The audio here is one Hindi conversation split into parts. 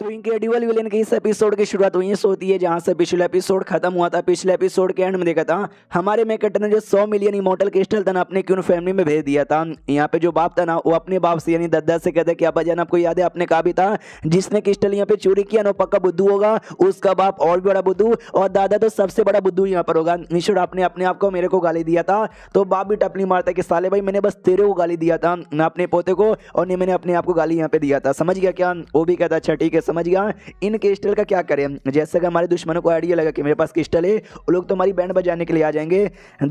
तो इनक्रेडिबल विलेन की इस एपिसोड की शुरुआत वहीं से होती है जहां से पिछले एपिसोड खत्म हुआ था पिछले एपिसोड के एंड में देखा था हमारे मेकट ने जो 100 मिलियन इमोटल क्रिस्टल था ना अपने क्यून फैमिली में भेज दिया था यहाँ पे जो बाप था ना वो अपने बाप से यानी दद्दा से कहता कि अब्बाजान आपको याद है आपने कहा भी था जिसने क्रिस्टल यहाँ पे चोरी किया ना पक्का बुद्धू होगा उसका बाप और भी बड़ा बुद्धू और दादा तो सबसे बड़ा बुद्धू यहाँ पर होगा निश्चुर आपने अपने आप को मेरे को गाली दिया था तो बाप भी टपली मारता कि साले भाई मैंने बस तेरे को गाली दिया था ना अपने पोते को और नहीं मैंने अपने आप को गाली यहाँ पे दिया था समझ गया क्या वो भी कहता अच्छा ठीक है समझ गया इन क्रिस्टल का क्या करें जैसे कि हमारे दुश्मनों को आइडिया लगा कि मेरे पास क्रिस्टल है वो लोग तो हमारी बैंड बजाने के लिए आ जाएंगे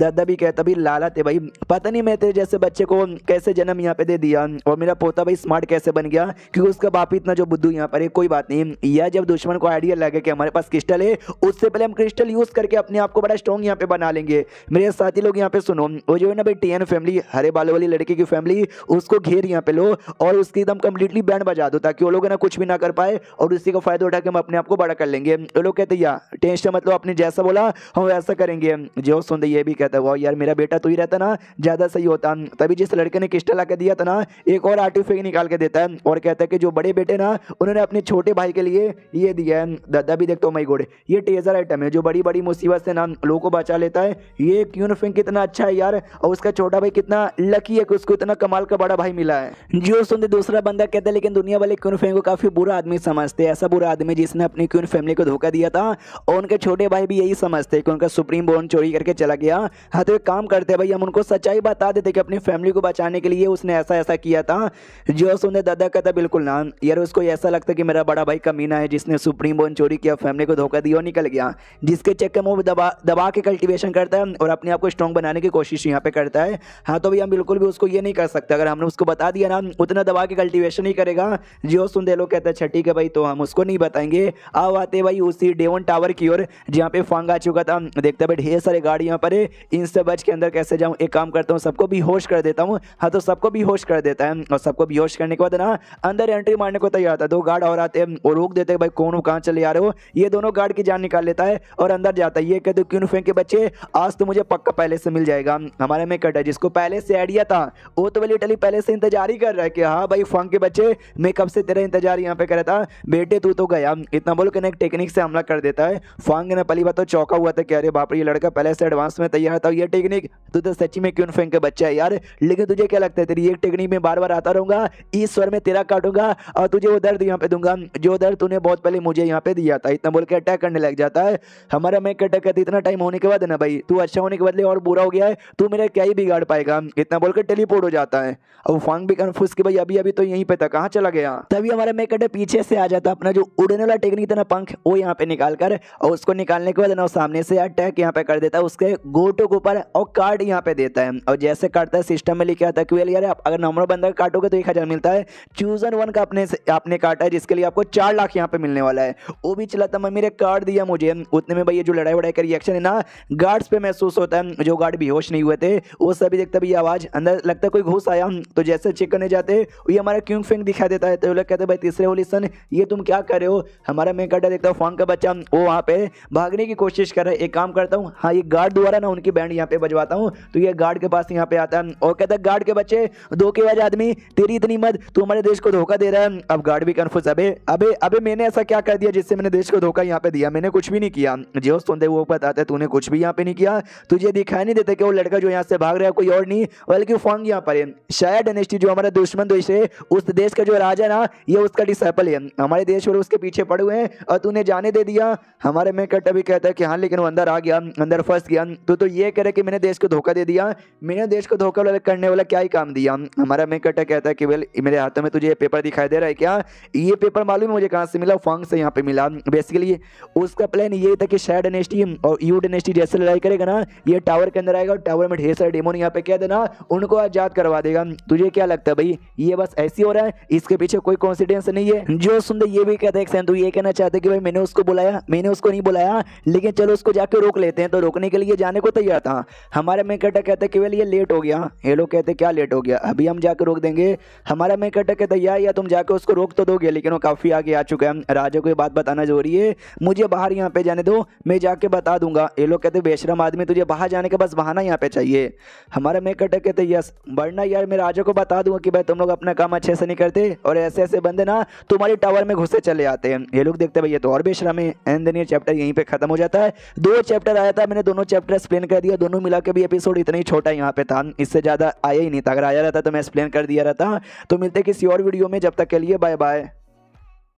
दादा भी कहता भाई लाला थे भाई पता नहीं मैं तेरे जैसे बच्चे को कैसे जन्म यहाँ पे दे दिया और मेरा पोता भाई स्मार्ट कैसे बन गया क्योंकि उसका बाप इतना जो बुद्धू यहाँ पर है कोई बात नहीं या जब दुश्मन को आइडिया लगे कि हमारे पास क्रिस्टल है उससे पहले हम क्रिस्टल यूज़ करके अपने आप को बड़ा स्ट्रॉन्ग यहाँ पे बना लेंगे मेरे साथी लोग यहाँ पे सुनो वो जो है ना भाई टी फैमिली हरे बालों वाली लड़की की फैमिली उसको घेर यहाँ पे लो और उसकी एकदम कम्प्लीटली बैंड बजा दो ताकि वो लोग ना कुछ भी ना कर पाए और उसी का फायदा उठा के हम अपने आप को बड़ा कर लेंगे ये लोग कहते या टेंशन मतलब आपने जैसा बोला हम वैसा करेंगे जो सुन ये भी कहता है वो यार मेरा बेटा तू तो ही रहता ना ज़्यादा सही होता तभी जिस लड़के ने किस्टा ला दिया था ना एक और आर्टिफिक निकाल के देता है और कहता है कि जो बड़े बेटे ना उन्होंने अपने छोटे भाई के लिए ये दिया है दादा भी देखते हो मई गोड़े ये टेजर आइटम है जो बड़ी बड़ी मुसीबत से ना लोगों को बचा लेता है ये फिंग कितना अच्छा है यार और उसका छोटा भाई कितना लकी है कि उसको इतना कमाल का बड़ा भाई मिला है जो सुनते दूसरा बंदा कहता है लेकिन दुनिया वाले यूनिफिंग को काफ़ी बुरा आदमी समझ समझते ऐसा बुरा आदमी जिसने अपनी क्यून फैमिली को धोखा दिया था और उनके छोटे भाई भी यही समझते कि उनका सुप्रीम बॉन्ड चोरी करके चला गया हाँ तो एक काम करते भाई हम उनको सच्चाई बता देते कि अपनी फैमिली को बचाने के लिए उसने ऐसा ऐसा किया था जो सुनने दादा का था बिल्कुल ना यार उसको ऐसा लगता कि मेरा बड़ा भाई कमीना है जिसने सुप्रीम बॉन्ड चोरी किया फैमिली को धोखा दिया और निकल गया जिसके चक्कर में वो दबा दबा के कल्टिवेशन करता है और अपने आप को स्ट्रॉन्ग बनाने की कोशिश यहाँ पे करता है हाँ तो भैया बिल्कुल भी उसको ये नहीं कर सकते अगर हमने उसको बता दिया ना उतना दबा के कल्टिवेशन ही करेगा जो सुन दे लोग कहते हैं छठी के भाई तो हम उसको नहीं बताएंगे अब आते भाई उसी डेवन टावर की ओर जहाँ पे फंग आ चुका था देखते भाई ढेर सारे गाड़ी यहाँ पर है इन सब बच के अंदर कैसे जाऊँ एक काम करता हूँ सबको भी होश कर देता हूँ हाँ तो सबको भी होश कर देता है और सबको भी होश करने के बाद ना अंदर एंट्री मारने को तैयार था दो गार्ड और आते हैं और रोक देते हैं भाई कौन हो कहाँ चले आ रहे हो ये दोनों गार्ड की जान निकाल लेता है और अंदर जाता है ये कहते क्यों फेंक के बच्चे आज तो मुझे पक्का पहले से मिल जाएगा हमारे में कट है जिसको पहले से आइडिया था वो तो वाली टली पहले से इंतजार ही कर रहा है कि हाँ भाई फंग के बच्चे मैं कब से तेरा इंतजार यहाँ पे कर रहा था बेटे तू तो गया इतना बोल एक टेक्निक से हमला कर देता है फांग ने पहली बात तो चौका हुआ था कि अरे बाप ये लड़का पहले से एडवांस में तैयार था ये टेक्निक तू तो सची में क्यों फेंक के बच्चा है यार लेकिन तुझे क्या लगता है तेरी एक टेक्निक में बार बार आता रहूंगा इस स्वर में तेरा काटूंगा और तुझे वो दर्द यहाँ पे दूंगा जो दर्द तूने बहुत पहले मुझे यहाँ पे दिया था इतना बोल के अटैक करने लग जाता है हमारा मैं अटैक करती इतना टाइम होने के बाद ना भाई तू अच्छा होने के बदले और बुरा हो गया है तू मेरा क्या ही बिगाड़ पाएगा इतना बोल के टेलीपोर्ट हो जाता है अब फांग भी कन्फ्यूज कि भाई अभी अभी तो यहीं पे था कहाँ चला गया तभी हमारा मैं पीछे से आ जाता है अपना जो उड़ने वाला टेक्निक था ना पंख वो यहाँ पे निकाल कर और उसको निकालने के बाद ना सामने से अटैक यहाँ पे कर देता है उसके गोटो के ऊपर और कार्ड यहाँ पे देता है और जैसे काटता है सिस्टम में लिखा आता है क्यूएल यार अगर नंबर बंदा काटोगे तो एक हज़ार मिलता है चूजन वन का अपने आपने काटा है जिसके लिए आपको चार लाख यहाँ पे मिलने वाला है वो भी चलाता मैं मेरे कार्ड दिया मुझे उतने में भैया जो लड़ाई वड़ाई का रिएक्शन है ना गार्ड्स पे महसूस होता है जो गार्ड बेहोश नहीं हुए थे वो सभी देखते भैया आवाज़ अंदर लगता कोई घुस आया तो जैसे चेक करने जाते ये हमारा क्यों फिंग दिखा देता है तो लोग कहते भाई तीसरे होलीसन ये तुम क्या कर रहे हो हमारा मैं कटा देखता हूँ फोन का बच्चा वो वहाँ पे भागने की कोशिश कर रहा है एक काम करता हूँ हाँ ये गार्ड द्वारा ना उनकी बैंड यहाँ पे बजवाता हूँ तो ये गार्ड के पास यहाँ पे आता है और कहता है गार्ड के बच्चे धोखेबाज आदमी तेरी इतनी मत तू हमारे देश को धोखा दे रहा है अब गार्ड भी कन्फ्यूज अबे अबे अबे मैंने ऐसा क्या कर दिया जिससे मैंने देश को धोखा यहाँ पे दिया मैंने कुछ भी नहीं किया जो सुनते वो बताते है तूने कुछ भी यहाँ पे नहीं किया तुझे दिखाई नहीं देता कि वो लड़का जो यहाँ से भाग रहा है कोई और नहीं बल्कि फोंग यहाँ पर है शायद डेनेस्टी जो हमारा दुश्मन देश है उस देश का जो राजा ना ये उसका डिसाइपल है हमारे देश और उसके पीछे पड़े हुए हैं और तूने जाने दे दिया हमारे में कट अभी कहता है कि हाँ लेकिन वो अंदर आ गया अंदर फंस गया तो तो ये कह रहे कि मैंने देश को धोखा दे दिया मैंने देश को धोखा करने वाला क्या ही काम दिया हमारा में कट कहता है कि वेल मेरे हाथों में तुझे ये पेपर दिखाई दे रहा है क्या ये पेपर मालूम है मुझे कहाँ से मिला फंग से यहाँ पे मिला बेसिकली उसका प्लान ये था कि शायद डेनेस्टी और यू डेनेस्टी जैसे लड़ाई करेगा ना ये टावर के अंदर आएगा और टावर में ढेर सारे डेमोन यहाँ पे कह देना उनको आजाद करवा देगा तुझे क्या लगता है भाई ये बस ऐसी हो रहा है इसके पीछे कोई कॉन्सिडेंस नहीं है जो सुंदर ये भी कहते हैं संधु ये कहना चाहते कि भाई मैंने उसको बुलाया मैंने उसको नहीं बुलाया लेकिन चलो उसको जाके रोक लेते हैं तो रोकने के लिए जाने को तैयार था हमारा मैकेटर कहता कि केवल ये लेट हो गया ये लोग कहते क्या लेट हो गया अभी हम जाके रोक देंगे हमारा मैकेटर कहता यार या तुम जाकर उसको रोक तो दोगे लेकिन वो काफ़ी आगे आ चुका है राजा को ये बात बताना जरूरी है मुझे बाहर यहाँ पे जाने दो मैं जाके बता दूंगा ये लोग कहते बेशरम आदमी तुझे बाहर जाने का बस बहाना यहाँ पे चाहिए हमारा मैकेटर कहते यस बढ़ना यार मैं राजा को बता दूंगा कि भाई तुम लोग अपना काम अच्छे से नहीं करते और ऐसे ऐसे बंदे ना तुम्हारी पावर में घुसे चले आते हैं ये लोग देखते हैं भैया तो और बेशरम है एंड देन ये चैप्टर यहीं पे खत्म हो जाता है दो चैप्टर आया था मैंने दोनों चैप्टर एक्सप्लेन कर दिया दोनों मिला के भी एपिसोड इतना ही छोटा यहाँ पे था इससे ज़्यादा आया ही नहीं था अगर आया रहता तो मैं एक्सप्लेन कर दिया रहता तो मिलते किसी और वीडियो में जब तक के लिए बाय बाय